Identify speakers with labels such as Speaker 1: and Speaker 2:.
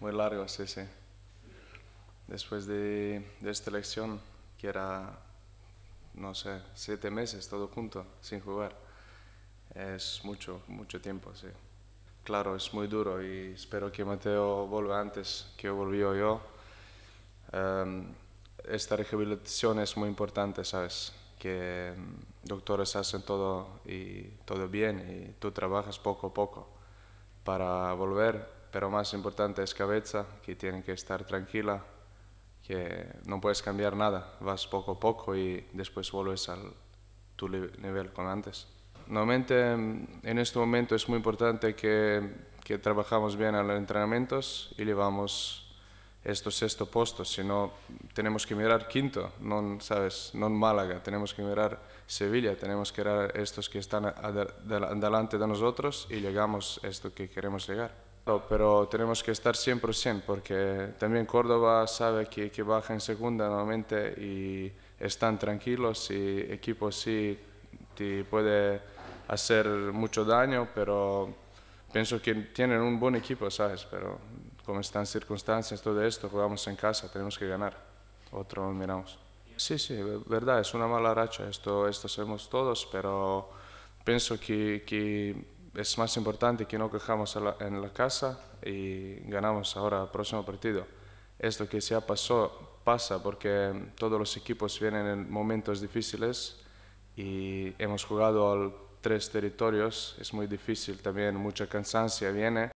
Speaker 1: muy largo, sí, sí. Después de, de esta elección, que era, no sé, siete meses todo junto, sin jugar, es mucho, mucho tiempo, sí. Claro, es muy duro y espero que Mateo vuelva antes que volvió yo. Em, esta rehabilitación es muy importante, ¿sabes? Que em, doctores hacen todo y todo bien y tú trabajas poco a poco para volver pero más importante es cabeza, que tiene que estar tranquila, que no puedes cambiar nada, vas poco a poco y después vuelves al tu nivel con antes. Normalmente mm, en este momento es muy importante que, trabajamos bien en los entrenamientos y llevamos estos sexto postos, si no tenemos que mirar quinto, no sabes, no Málaga, tenemos que mirar Sevilla, tenemos que mirar estos que están delante de nosotros y llegamos a esto que queremos llegar pero tenemos que estar 100% porque también Córdoba sabe que, que baja en segunda nuevamente y están tranquilos y equipo sí te puede hacer mucho daño, pero pienso que tienen un buen equipo, ¿sabes? Pero como están circunstancias, todo esto, jugamos en casa, tenemos que ganar. Otro miramos. Sí, sí, verdad, es una mala racha, esto, esto somos todos, pero pienso que, que es más importante que no quejamos en la casa y ganamos ahora el próximo partido. Esto que se ha pasó, pasa porque todos los equipos vienen en momentos difíciles y hemos jugado al tres territorios, es muy difícil también, mucha cansancia viene.